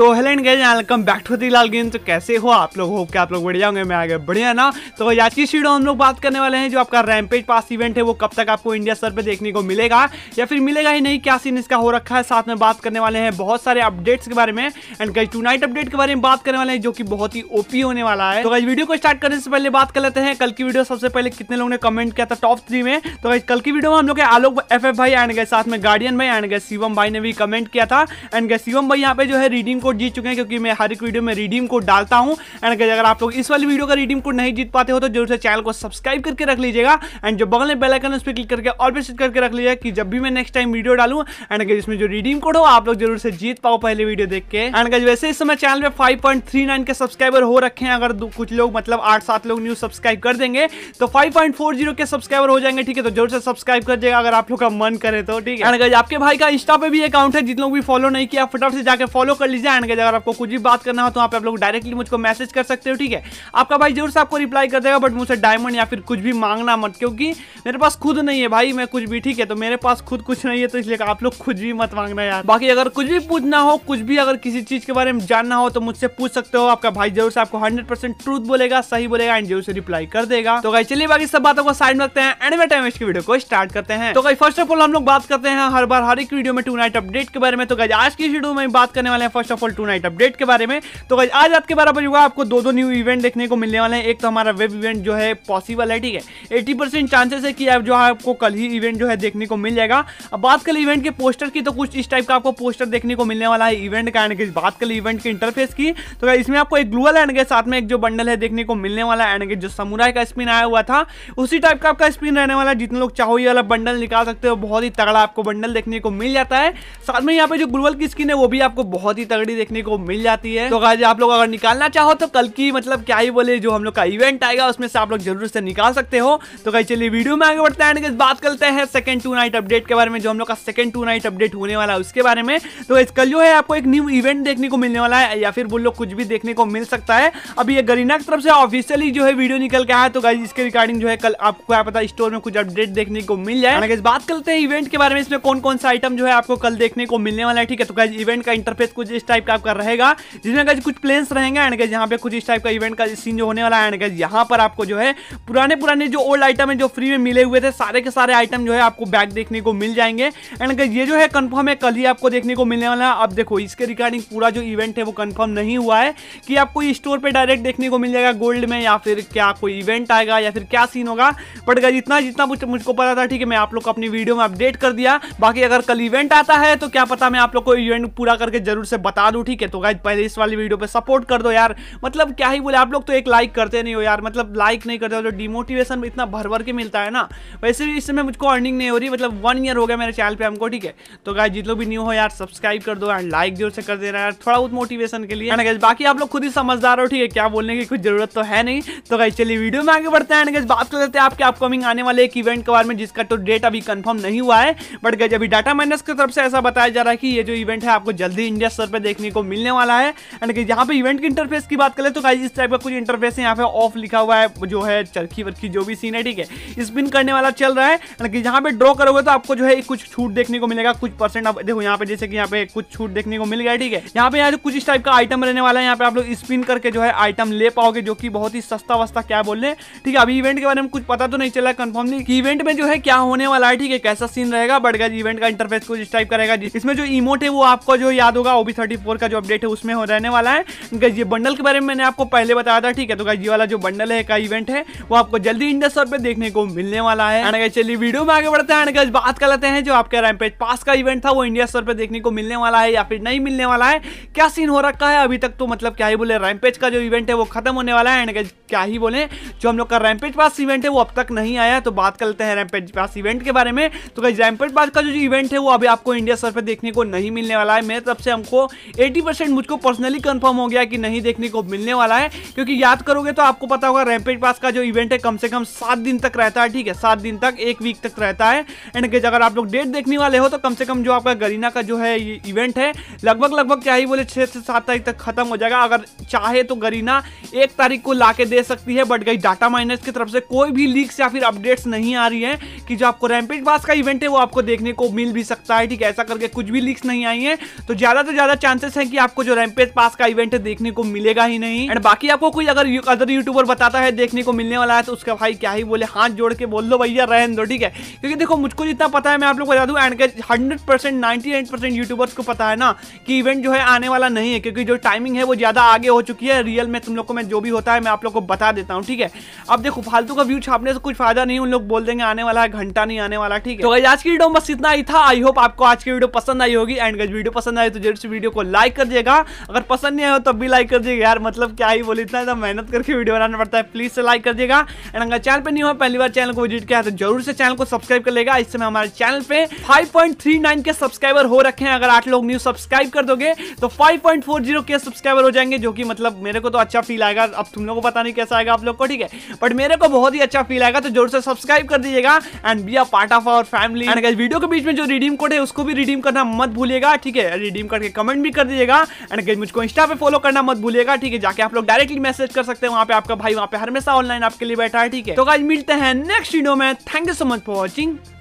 तो hello and guys welcome back to दिलाल game तो कैसे हो आप लोग होप के आप लोग बढ़िया होंगे मैं आगे बढ़िया ना तो आज की हम लोग बात करने वाले हैं जो आपका रैमपेज पास इवेंट है वो कब तक आपको इंडिया सर पे देखने को मिलेगा या फिर मिलेगा ही नहीं क्या सीन इसका हो रखा है साथ में बात करने वाले हैं बहुत सारे अपडेट्स के बारे में एंड कई टू अपडेट के बारे में बात करने वाले हैं जो कि बहुत ही ओपी होने वाला है तो कई वीडियो को स्टार्ट करने से पहले बात कर लेते हैं कल की वीडियो सबसे पहले कितने लोगों ने कमेंट किया था टॉप थ्री में तो कई कल की वीडियो में हम लोग आलोक एफ भाई एंड गए साथ में गार्डियन भाई एंड गए शिवम भाई ने भी कमेंट किया था एंड गए शिवम भाई यहाँ पे जो है रीडिंग कोड जीत चुके हैं क्योंकि मैं हर एक वीडियो में रिडीम कोड डालता हूं एंड अगर आप लोग इस वाली वीडियो का रिडीम कोड नहीं जीत पाते हो तो जरूर से चैनल को सब्सक्राइब करके रख लीजिएगा एंड जो बगल में बेलाइकन उस पर क्लिक करके और भी सेट करके रख लीजिएगा कि जब भी मैं नेक्स्ट टाइम वीडियो डालू एंड अगर इसमें जो रिडीम कोड हो आप लोग जरूर से जीत पाओ पहले वीडियो देख के एंड अगर वैसे इस समय चैनल में फाइव के सब्सक्राइबर हो रखे हैं अगर कुछ लोग मतलब आठ सात लोग न्यूज सब्सक्राइब कर देंगे तो फाइव के सब्सक्राइबर हो जाएंगे ठीक है तो जरूर से सब्सक्राइब कर देगा अगर आप लोग का मन करे तो ठीक है आपके भाई का इंस्टा पे भी अकाउंट है जितने लोग भी फॉलो नहीं किया फटाफट से जाकर फॉलो कर लीजिए एंड गए अगर आपको कुछ भी बात करना हो तो आप लोग डायरेक्टली मुझको मैसेज कर सकते हो ठीक है आपका भाई जरूर से आपको रिप्लाई कर देगा बट मुझसे डायमंड या फिर कुछ भी मांगना मत क्योंकि मेरे पास खुद नहीं है भाई मैं कुछ भी ठीक है तो मेरे पास खुद कुछ नहीं है तो इसलिए आप लोग कुछ भी मत मांगना यार बाकी अगर कुछ भी पूछना हो कुछ भी अगर किसी चीज के बारे में जानना हो तो मुझसे पूछ सकते हो आपका भाई जरूर से आपको हंड्रेड ट्रूथ बोलेगा सही बोलेगा एंड जरूर से रिप्लाई कर देगा तो भाई चलिए बाकी सब बातों को साइड रखते हैं एंड टाइम इसकी वीडियो को स्टार्ट करते हैं तो भाई फर्स्ट ऑफ ऑल हम लोग बात करते हैं हर बार हर एक वीडियो में टू नाइट अपडेट के बारे में तो आज की वीडियो में बात करने वाले हैं first off Fortnite update के बारे में तो आज आपके बारे में आपको दो दो न्यू इवेंट देखने को मिलने वाले हैं एक तो हमारा वेब इवेंट जो है पॉसिबल है ठीक है एटी परसेंट चांसेस है कि आप जो है आपको कल ही इवेंट जो है देखने को मिल जाएगा अब बात करें इवेंट के पोस्टर की तो कुछ इस टाइप का आपको पोस्टर देखने को मिलने वाला है इवेंट का एंड बात करें इवेंट के इंटरफेस की तो इसमें आपको एक ग्लूअल एंड के साथ में एक जो बंडल है देखने को मिलने वाला है एंड जो समुराय का स्पिन आया हुआ था उसी टाइप का आपका स्पिन रहने वाला है जितने लोग चाहो ये वाला बंडल निकाल सकते हो बहुत ही तगड़ा आपको बंडल देखने को मिल जाता है साथ में यहाँ पे जो ग्लूअल की स्किन है वो भी आपको बहुत ही तगड़ी देखने को मिल जाती है तो गाइज आप लोग अगर निकालना चाहो तो कल की मतलब क्या ही बोले जो हम लोग का इवेंट आएगा उसमें से आप लोग जरूर से निकाल सकते हो तो गाइज चलिए वीडियो में आगे बढ़ते हैं बात करते हैं सेकंड टू नाइट अपडेट के बारे में जो हम लोग का सेकंड टू नाइट अपडेट होने वाला है उसके बारे में तो इस कल जो है आपको एक न्यू इवेंट देखने को मिलने वाला है या फिर बोल लो कुछ भी देखने को मिल सकता है अभी ये गरीना की तरफ से ऑफिशियली जो है वीडियो निकल के आया तो गाइज इसके रिगार्डिंग जो है कल आपको क्या पता स्टोर में कुछ अपडेट देखने को मिल जाए बात करते हैं इवेंट के बारे में इसमें कौन कौन सा आइटम जो है आपको कल देखने को मिलने वाला है ठीक है तो गाइज इवेंट का इंटरफेस कुछ इस टाइप टाइप का आपका रहेगा जिसमें गाइज कुछ प्लेन्स रहेंगे एंड गाइज यहाँ पे कुछ इस टाइप का इवेंट का सीन जो होने वाला है एंड गाइज यहाँ पर आपको जो है पुराने पुराने जो ओल्ड आइटम है जो फ्री में मिले हुए थे सारे के सारे आइटम जो है आपको बैग देखने को मिल जाएंगे एंड गाइज ये जो है कन्फर्म है कल ही आपको देखने को मिलने वाला है अब देखो इसके रिगार्डिंग पूरा जो इवेंट है वो कन्फर्म नहीं हुआ है कि आपको स्टोर पर डायरेक्ट देखने को मिल जाएगा गोल्ड में या फिर क्या कोई इवेंट आएगा या फिर क्या सीन होगा बट गाइज इतना जितना मुझको पता था ठीक है मैं आप लोग को अपनी वीडियो में अपडेट कर दिया बाकी अगर कल इवेंट आता है तो क्या पता मैं आप लोग को इवेंट पूरा करके जरूर से बता बता दूँ ठीक है तो गाइज पहले इस वाली वीडियो पे सपोर्ट कर दो यार मतलब क्या ही बोले आप लोग तो एक लाइक करते नहीं हो यार मतलब लाइक नहीं करते हो तो डिमोटिवेशन इतना भर भर के मिलता है ना वैसे भी इससे मुझको अर्निंग नहीं हो रही मतलब वन ईयर हो गया मेरे चैनल पर हमको ठीक है तो गाय जितने भी न्यू हो यार सब्सक्राइब कर दो यार लाइक जोर से कर देना यार थोड़ा बहुत मोटिवेशन के लिए गाइज बाकी आप लोग खुद ही समझदार हो ठीक है क्या बोलने की कुछ जरूरत तो है नहीं तो गाइज चलिए वीडियो में आगे बढ़ते हैं बात कर लेते हैं आपके अपकमिंग आने वाले एक इवेंट के बारे में जिसका तो डेट अभी कंफर्म नहीं हुआ है बट गज अभी डाटा माइनस की तरफ से ऐसा बताया जा रहा है कि ये जो इवेंट है आपको जल्दी इंडिया स्तर पे देख देखने को मिलने वाला है एंड यहाँ पे इवेंट के इंटरफेस की बात करें तो गाइज इस टाइप का कुछ इंटरफेस है यहाँ पे ऑफ लिखा हुआ है जो है चरखी वरखी जो भी सीन है ठीक है स्पिन करने वाला चल रहा है एंड यहाँ पे ड्रॉ करोगे तो आपको जो है कुछ छूट देखने को मिलेगा कुछ परसेंट आप देखो यहाँ पे जैसे कि यहाँ पे कुछ छूट देखने को मिल गया ठीक है यहाँ पे यहाँ कुछ इस टाइप का आइटम रहने वाला है यहाँ पे आप लोग स्पिन करके जो है आइटम ले पाओगे जो कि बहुत ही सस्ता वस्ता क्या बोल रहे हैं ठीक है अभी इवेंट के बारे में कुछ पता तो नहीं चला कन्फर्म नहीं कि इवेंट में जो है क्या होने वाला है ठीक है कैसा सीन रहेगा बट इवेंट का इंटरफेस कुछ इस टाइप का रहेगा इसमें जो इमोट है वो आपको जो याद होगा ओबी थर्टी फोर का जो अपडेट है उसमें हो रहने वाला है गाइज ये बंडल के बारे में मैंने आपको पहले बताया था ठीक है तो गाइज ये वाला जो बंडल है का इवेंट है वो आपको जल्दी इंडस पर देखने को मिलने वाला है चलिए वीडियो में आगे बढ़ते हैं गाइज बात कर लेते हैं जो आपका रैमपेज पास का इवेंट था वो इंडिया स्तर पर देखने को मिलने वाला है या फिर नहीं मिलने वाला है क्या सीन हो रखा है अभी तक तो मतलब क्या ही बोले रैमपेज का जो इवेंट है वो खत्म होने वाला है एंड क्या ही बोले जो हम लोग का रैमपेज पास इवेंट है वो अब तक नहीं आया तो बात कर लेते हैं रैमपेज पास इवेंट के बारे में तो गाइज रैमपेज पास का जो इवेंट है वो अभी आपको इंडिया स्तर पर देखने को नहीं मिलने वाला है मेरे तरफ से हमको एटी परसेंट मुझको पर्सनली कंफर्म हो गया कि नहीं देखने को मिलने वाला है क्योंकि याद करोगे तो आपको पता होगा रैमपेज पास का जो इवेंट है कम से कम सात दिन तक रहता है ठीक है सात दिन तक एक वीक तक रहता है एंड अगर आप लोग डेट देखने वाले हो तो कम से कम जो आपका गरीना का जो है इवेंट है लगभग लगभग क्या ही बोले छह से सात तारीख तक खत्म हो जाएगा अगर चाहे तो गरीना एक तारीख को ला दे सकती है बट गई डाटा माइनस की तरफ से कोई भी लीक्स या फिर अपडेट्स नहीं आ रही है कि जो आपको रैमपेज पास का इवेंट है वो आपको देखने को मिल भी सकता है ठीक है ऐसा करके कुछ भी लीक्स नहीं आई है तो ज़्यादा से ज़्यादा चांसेस चांसेस है की आपको जो रैमपेज पास का इवेंट देखने को मिलेगा ही नहीं एंड बाकी आपको कोई अगर अदर यूट्यूबर बताता है देखने को मिलने वाला है तो उसका भाई क्या ही बोले हाथ जोड़ के बोल लो भैया रहन दो ठीक है क्योंकि देखो मुझको जितना पता है मैं आप लोग को बता दू and hundred percent ninety eight percent YouTubers को पता है ना कि इवेंट जो है आने वाला नहीं है क्योंकि जो टाइमिंग है वो ज़्यादा आगे हो चुकी है रियल में तुम लोग को मैं जो भी होता है मैं आप लोग को बता देता हूँ ठीक है अब देखो फालतू का व्यू छापने से कुछ फायदा नहीं उन लोग बोल देंगे आने वाला है घंटा नहीं आने वाला ठीक है तो आज की वीडियो बस इतना ही था आई होप आपको आज की वीडियो पसंद आई होगी एंड वीडियो पसंद आई तो जरूर से वीडियो को लाइक कर दिएगा अगर पसंद नहीं आया तो भी लाइक कर दिएगा यार मतलब क्या ही बोले इतना मेहनत करके वीडियो बनाना पड़ता है प्लीज़ से लाइक कर दिएगा एंड अगर चैनल पर नहीं हो पहली बार चैनल को विजिट किया तो जरूर से चैनल को सब्सक्राइब कर लेगा इस समय हमारे चैनल पे 5.39 के सब्सक्राइबर हो रखे हैं अगर आठ लोग न्यू सब्सक्राइब कर दोगे तो 5.40 के सब्सक्राइबर हो जाएंगे जो कि मतलब मेरे को तो अच्छा फील आएगा अब तुम लोगों को पता नहीं कैसा आएगा आप लोग को ठीक है बट मेरे को बहुत ही अच्छा फील आएगा तो जरूर से सब्सक्राइब कर दीजिएगा and be a part of our family and video के बीच में जो रिडीम कोड है उसको भी रिडीम करना मत भूलिएगा ठीक है रिडीम करके कमेंट भी कर दीजिएगा एंड गई मुझको इंस्टा पे फॉलो करना मत भूलिएगा ठीक है जाके आप लोग डायरेक्टली मैसेज कर सकते हैं वहाँ पे आपका भाई वहाँ पे हमेशा ऑनलाइन आपके लिए बैठा है ठीक है तो आज मिलते हैं नेक्स्ट वीडियो में thank you so much for watching